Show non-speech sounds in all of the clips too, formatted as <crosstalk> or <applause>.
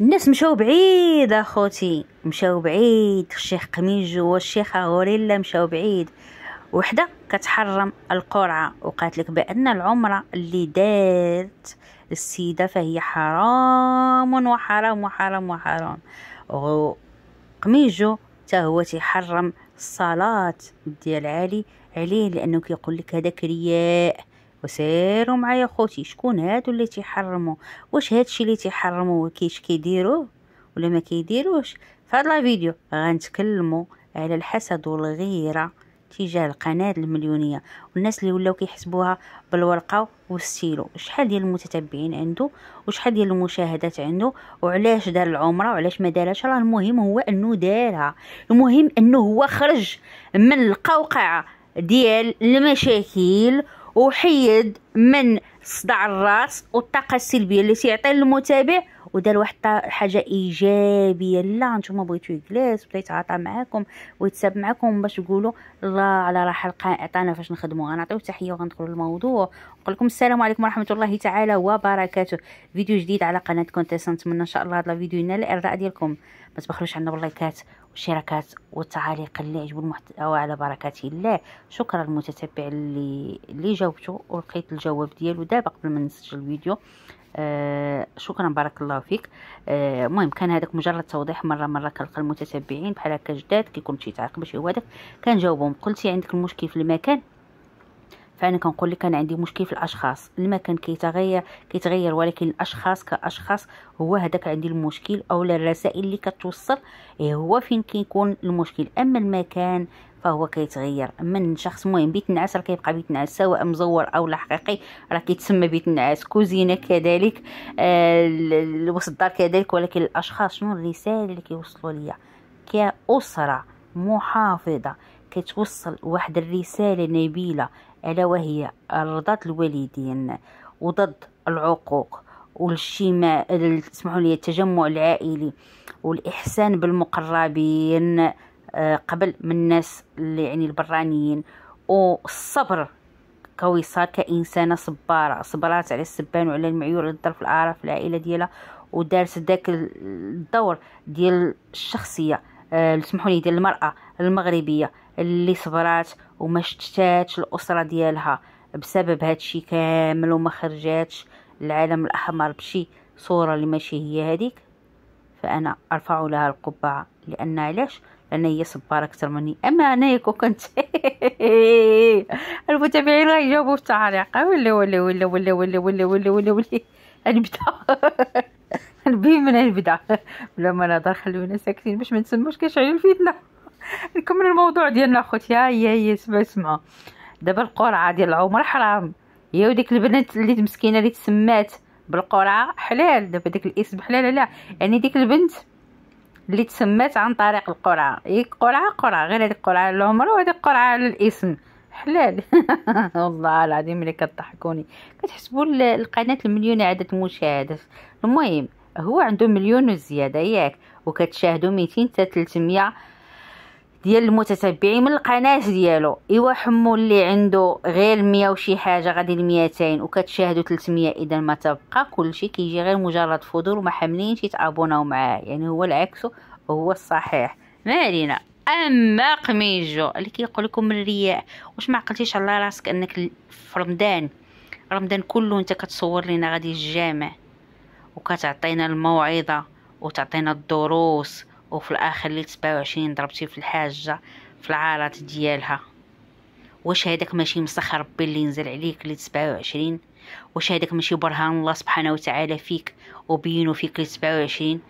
الناس مشاو بعيد اخوتي مشاو بعيد الشيخ قميجو والشيخه غوريلا مشاو بعيد وحده كتحرم القرعه وقالت لك بان العمره اللي دارت السيده فهي حرام وحرام وحرام وحرام قميجو حتى هو تيحرم الصلاه ديال علي عليه لانه كيقول لك هذاك رياء وسيروا معايا خوتي شكون هادو اللي تيحرموا واش هادشي اللي تيحرموا كيش كيديروه ولا ما كيديروش في هاد فيديو غنتكلموا على الحسد والغيره تجاه القناة المليونية والناس اللي ولاو كيحسبوها بالورقة والستيلو شحال ديال المتتبعين عنده وشحال ديال المشاهدات عنده وعلاش دار العمرة وعلاش ما دارهاش راه المهم هو انه دارها المهم انه هو خرج من القوقعة ديال المشاكل وحيد من صداع الراس والطاقه السلبيه اللي تيعطي للمتابع ودار واحد حاجه ايجابيه لا نتوما بغيتو يجلس بدا يتعاطى معاكم ويتساب معاكم باش تقولوا الله على راحه حلقه عطانا فاش نخدموا غنعطيو تحيه وغندخلوا للموضوع نقول لكم السلام عليكم ورحمه الله تعالى وبركاته فيديو جديد على قناه كونتيس نتمنى ان شاء الله هذا الفيديو ينال الاعجاب ديالكم ما تبخلوش عنا باللايكات والشراكات والتعاليق اللي عجبوا المحتوى على بركة الله شكرا المتتبع اللي اللي جاوبته ولقيت الجواب ديالو دابا قبل ما نسجل الفيديو آه شكرا بارك الله فيك آه، المهم آه كان هذاك مجرد توضيح مره مره كنلقى المتتبعين بحال هكا جداد كيكون شي تعليق ماشي هو هذاك كنجاوبهم قلتي عندك المشكل في المكان فانا كنقول لك انا عندي مشكل في الاشخاص المكان كيتغير كيتغير ولكن الاشخاص كاشخاص هو هذاك عندي المشكل او الرسائل اللي كتوصل إيه هو فين كيكون المشكل اما المكان فهو كيتغير من شخص مهم بيت النعاس راه كيبقى بيت النعاس سواء مزور او لا حقيقي راه كيتسمى بيت النعاس كوزينه كذلك آه وسط الدار كذلك ولكن الاشخاص شنو الرساله اللي كيوصلوا ليا كاسره محافظه كتوصل واحد الرساله نبيله ألا وهي الرضاة الوالدين وضد العقوق والشيماء اسمحوا لي التجمع العائلي والإحسان بالمقربين آه، قبل من الناس اللي يعني البرانيين والصبر كويصال كإنسانة صبارة صبرات على السبان وعلى المعيور اللي الظرف الأعراف العائلة ديالها ودارت داك الدور ديال الشخصية آه، اسمحوا لي ديال المرأة المغربية اللي صبرات وما شتاتش الاسره ديالها بسبب هادشي كامل وما خرجاتش العالم الاحمر بشي صوره اللي ماشي هي هذيك فانا ارفع لها القبعه لان علاش لان هي صباره اكثر مني اما انايا كون كنت <laughs> المتابعين راه يجاوبوا في التعليق ولا ولا ولا ولا ولا ولا ولا ولا ولا نبدا <laughs> نبي من هنبدا بلا ما نهضر خلونا ساكتين باش ما نسموش كنشعلوا الفتنه نكمل الموضوع ديالنا اخوتي هي هي سمع سمع دابا القرعه ديال العمر حرام هي وديك البنت اللي مسكينه اللي تسمات بالقرعه حلال دابا داك الاسم حلال لا يعني ديك البنت اللي تسمات عن طريق القرعه هي قرعه قرعه غير هذيك قرعه على العمر وهذيك قرعه على الاسم حلال <laughs> والله العظيم ملي كتضحكوني كتحسبوا القناه المليون عدد المشاهدات المهم هو عنده مليون وزياده ياك وكتشاهدوا 200 حتى 300 ديال المتتبعين من القناه ديالو ايوا حمو اللي عنده غير 100 وشي حاجه غادي ل 200 وكتشاهدوا 300 اذا ما تبقى كلشي كيجي غير مجرد فضول وما شي يتابوناو معاه يعني هو العكس هو الصحيح ما علينا اما قميجو اللي كيقول لكم الرياء واش ما عقلتيش على راسك انك في رمضان رمضان كله انت كتصور لينا غادي الجامع وكتعطينا الموعظه وتعطينا الدروس وفي الاخر لي 27 وعشرين ضربتي في الحاجة في العارات ديالها واش هذاك ماشي مسخ ربي اللي نزل عليك اللي 27 وعشرين واش هذاك ماشي برهان الله سبحانه وتعالى فيك وبينو فيك اللي 27 وعشرين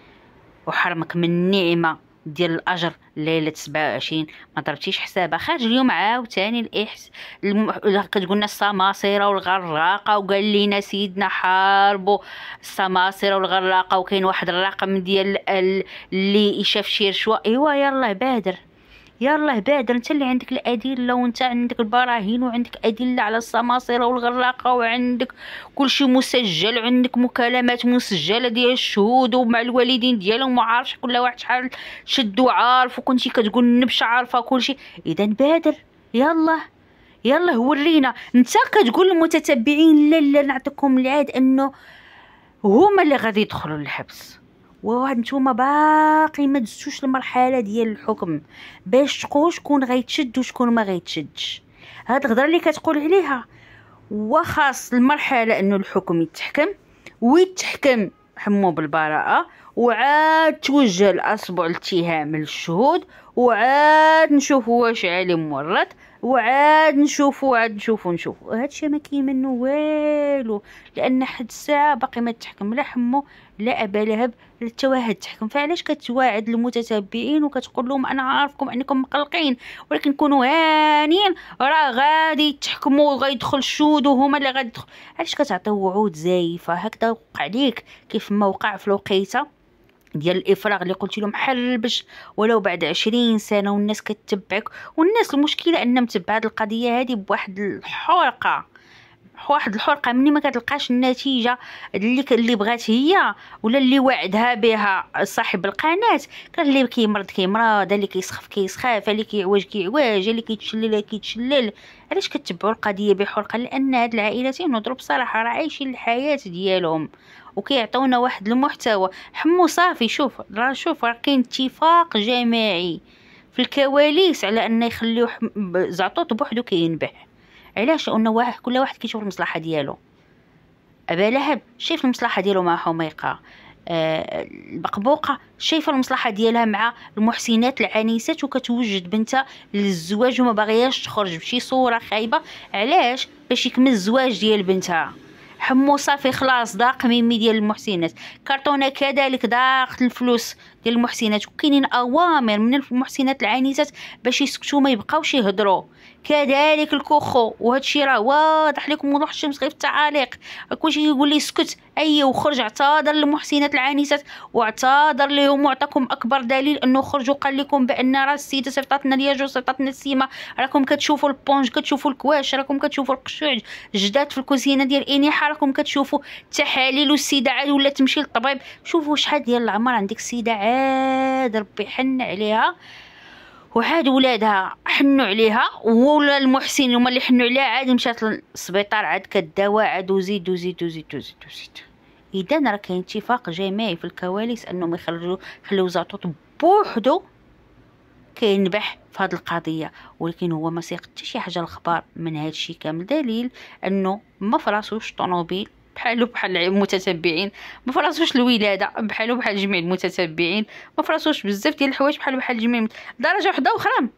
وحرمك من نعمة ديال الاجر ليله 27 ما ضربتيش حسابها خارج اليوم عاوتاني الاحس الم... لنا السماسره والغراقه وقال لينا سيدنا حاربوا السماسره والغراقه وكاين واحد الرقم ديال اللي يشاف شي رشوه ايوا يلاه بادر يلا بادر انت اللي عندك الادله وانت عندك البراهين وعندك ادله على السماصره والغراقه وعندك كل شيء مسجل عندك مكالمات مسجله ديال الشهود ومع الوالدين ديالهم وعارف كل واحد شحال شد وعارف وكنتي كتقول نبش عارفه كل شيء اذا بادر يلا يلا ورينا انت كتقول للمتتبعين لا لا نعطيكم العاد انه هما اللي غادي يدخلوا للحبس وواحد نتوما باقي ما دزتوش المرحله ديال الحكم باش تقول شكون غيتشد وشكون ما غيتشدش هاد الهضره اللي كتقول عليها وخاص المرحله انه الحكم يتحكم ويتحكم حمو بالبراءه وعاد توجه الاصبع الاتهام للشهود وعاد نشوف واش علي مورط وعاد نشوف وعاد نشوف ونشوف هادشي ما كاين منه والو لان حد الساعه باقي ما تحكم لا حمو لا أبا لهب للتوهد تحكم فعلاش كتواعد المتتبعين وكتقول لهم أنا عارفكم أنكم مقلقين ولكن كونوا هانيين راه غادي تحكموا وغيدخل الشود وهما اللي غادي علاش كتعطي وعود زايفة هكذا وقع ليك كيف ما وقع في الوقيته ديال الافراغ اللي قلت لهم حربش ولو بعد عشرين سنه والناس كتبعك والناس المشكله ان متبعه هاد القضيه هذه بواحد الحرقه واحد الحرقه ملي ما كتلقاش النتيجه اللي اللي بغات هي ولا اللي وعدها بها صاحب القناه كتلي كيمرض كيمرض اللي كيسخف كيسخاف اللي كيعوج كيعوج اللي كيتشلل كيتشلل علاش كتبعوا القضيه بحرقه لان هاد العائلتين نضرب بصراحه راه عايشين الحياه ديالهم وكيعطيونا واحد المحتوى حمو صافي شوف راه شوف راه كاين اتفاق جماعي في الكواليس على ان يخليو زعطوط بوحدو كينبح علاش لان واحد كل واحد كيشوف المصلحه ديالو ابا لهب شايف المصلحه ديالو مع حميقه آه البقبوقه شايفه المصلحه ديالها مع المحسنات العنيسات وكتوجد بنتها للزواج وما باغياش تخرج بشي صوره خايبه علاش باش يكمل الزواج ديال بنتها حمو صافي خلاص ضاق ميمي ديال المحسنات كارطونه كذلك ضاقت الفلوس ديال المحسنات وكاينين اوامر من المحسنات العنيسات باش يسكتوا ما يبقاوش يهضروا كذلك الكوخو وهذا الشيء راه واضح لكم وضوح الشمس غير في التعاليق كلشي يقول لي اسكت اي وخرج اعتذر للمحسنات العنيسات واعتذر لهم وعطاكم اكبر دليل انه خرج وقال لكم بان راه السيده صيفطاتنا جو صيفطاتنا السيما راكم كتشوفوا البونج كتشوفوا الكواش راكم كتشوفوا القشوع جدات في الكوزينه ديال انيحه راكم كتشوفوا التحاليل والسيده عاد ولا تمشي للطبيب شوفوا شحال ديال العمر عندك السيده عاد ربي حن عليها وعاد ولادها حنوا عليها ولا المحسن هما اللي حنوا عليها عاد مشات للسبيطار عاد كداوى عاد وزيد وزيد وزيد وزيد وزيد اذا راه كاين اتفاق جماعي في الكواليس انهم يخرجوا خلو زاطوط بوحدو كينبح في هذه القضيه ولكن هو ما سيق حتى شي حاجه الاخبار من هذا الشيء كامل دليل انه ما فراسوش طوموبيل بحالو بحال المتتبعين ما فراسوش الولاده بحالو بحال جميع المتتبعين ما فراسوش بزاف ديال الحوايج بحالو بحال جميع درجه وحده اخرى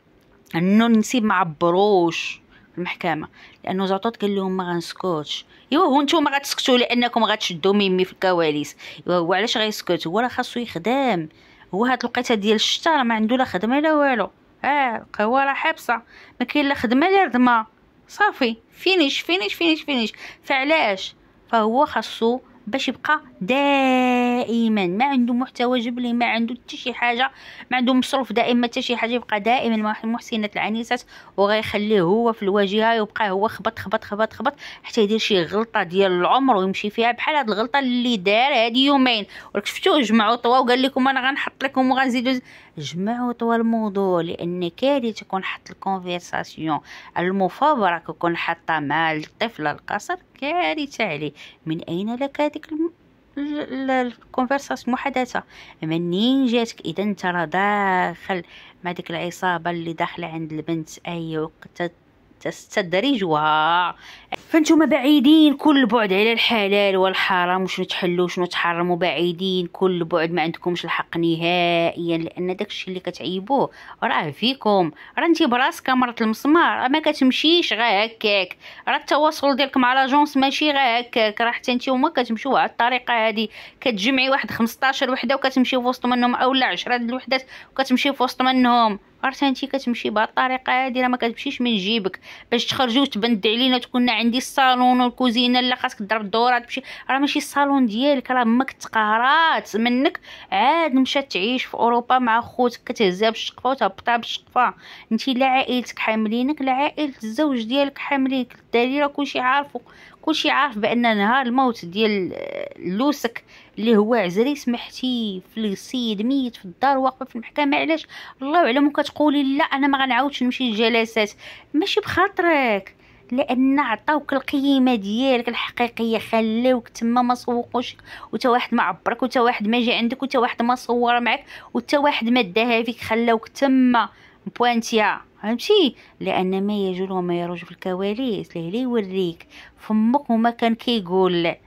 انه النسيب معبروش في المحكمه لانه زعطوط قال لهم ما غنسكتش ايوا هو نتوما غتسكتوا لانكم غتشدوا ميمي في الكواليس ايوا هو علاش غيسكت هو راه خاصو يخدم هو هاد الوقيته ديال الشتا راه ما عنده لا خدمه لا والو اه هو راه حابسه ما كاين لا خدمه لا ردمه صافي فينيش فينيش فينيش فينيش فعلاش فهو خاصو باش يبقى دائما دائما ما عنده محتوى جبلي ما عنده حتى شي حاجه ما عنده مصروف دائما حتى شي حاجه يبقى دائما محسنه العنيسات وغيخليه هو في الواجهه يبقى هو خبط خبط خبط خبط حتى يدير شي غلطه ديال العمر ويمشي فيها بحال هاد الغلطه اللي دار هادي يومين ولك شفتو جمعوا طوا وقال لكم انا غنحط لكم وغنزيدو جمعوا طوا الموضوع لان كارثه تكون حط الكونفرساسيون المفابره كون حاطه مع الطفل القصر كارثه عليه من اين لك هذيك الم... الكونفرساسيون محادثه منين جاتك اذا انت راه داخل مع ديك العصابه اللي داخله عند البنت اي وقت تستدرجها فانتم بعيدين كل بعد على الحلال والحرام وشنو تحلوا وشنو تحرموا بعيدين كل بعد ما عندكمش الحق نهائيا لان داكشي اللي كتعيبوه راه فيكم راه انت براسك مرت المسمار ما كتمشيش غير هكاك راه التواصل ديالك مع لاجونس ماشي غير هكاك راه حتى نتوما كتمشيو على الطريقه هذه كتجمعي واحد 15 وحده وكتمشي في وسط منهم اولا 10 الوحدات وكتمشي في وسط منهم ارتانتي كتمشي بهاد الطريقه هادي راه ما كتمشيش من جيبك باش تخرجي وتبند علينا تكون عندي الصالون والكوزينه لا خاصك ضرب الدوره تمشي راه ماشي الصالون ديالك راه امك تقهرات منك عاد مشات تعيش في اوروبا مع خوتك كتهزها بالشقفه وتهبطها بالشقفه انت لا عائلتك حاملينك لا عائله الزوج ديالك حاملينك الدليل راه كلشي عارفو كلشي عارف بان نهار الموت ديال آه، لوسك اللي هو عزري سمحتي في السيد ميت في الدار واقفه في المحكمه علاش الله علم كتقولي لا انا ما غنعاودش نمشي للجلسات ماشي بخاطرك لان عطاوك القيمه ديالك الحقيقيه خلاوك تما ما سوقوش وتا واحد ما عبرك وتا واحد ما جا عندك وتا واحد ما صور معك وتا واحد ما داها فيك خلاوك تما بوانتيا فهمتي لان ما يجول وما يروج في الكواليس ليه ليوريك فمك وما كان كيقول كي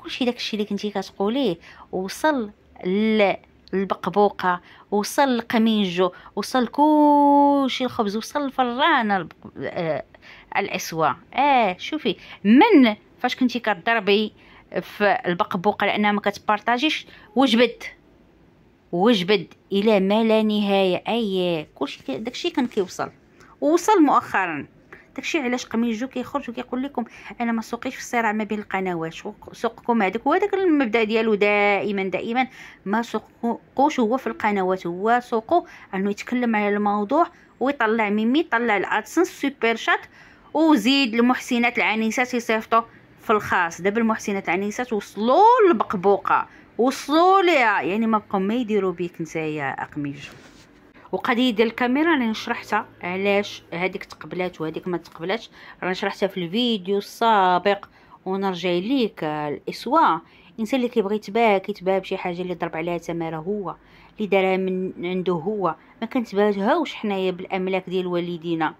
كلشي داكشي اللي كنتي كتقوليه وصل ل البقبوقه وصل القميجو وصل كلشي الخبز وصل الفرانه آه العسوه اه شوفي من فاش كنتي كضربي في البقبوقه لانها ما كتبارطاجيش وجبد وجبد الى ما لا نهايه اي كلشي داكشي كان كيوصل ووصل مؤخرا داكشي علاش قميجو كيخرج وكيقول لكم انا ما سوقيش في الصراع ما بين القنوات سوقكم هذاك هو داك المبدا ديالو دائما دائما ما سوقوش هو في القنوات هو سوقو انه يتكلم على الموضوع ويطلع ميمي طلع الادسنس سوبر شات وزيد المحسنات العنيسات يصيفطو في الخاص دابا المحسنات العنيسات وصلوا للبقبوقه وصلوا ليها يعني ما بقاو ما يديروا بيك نتايا اقميجو وقضيه ديال الكاميرا راني شرحتها علاش هذيك تقبلات وهذيك ما تقبلاتش راني شرحتها في الفيديو السابق ونرجع ليك آه، الاسوا الانسان اللي كيبغي يتباهى كيتباهى بشي حاجه اللي ضرب عليها تماره هو اللي دارها من عنده هو ما كنتباهاوش حنايا بالاملاك ديال والدينا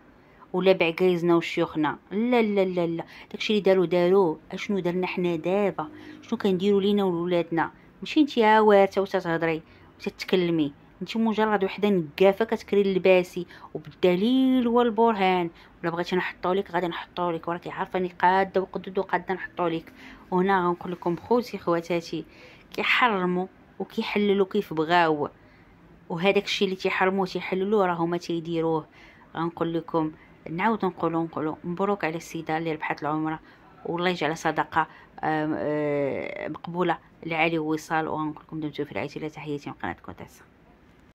ولا بعكايزنا وشيوخنا لا لا لا لا داكشي اللي دارو داروا اشنو درنا حنا دابا شنو كنديرو لينا ولولادنا ماشي انت ها وارثه وتتهضري وتتكلمي انت مجرد وحده نقافه كتكري لباسي وبالدليل والبرهان ولا بغيتي نحطو لك غادي نحطو لك وراكي عارفه اني قاده وقدود وقاده نحطو لك وهنا غنقول لكم خوتي خواتاتي كيحرموا وكيحللوا كيف بغاو وهذاك الشيء اللي تيحرموا تيحللوا راه هما تيديروه غنقول لكم نعاود نقولوا نقولوا مبروك على السيده اللي ربحت العمره والله يجعلها صدقه آه، مقبوله لعلي ووصال وغنقول لكم دمتم في رعايه الله تحياتي من قناه كوتاسه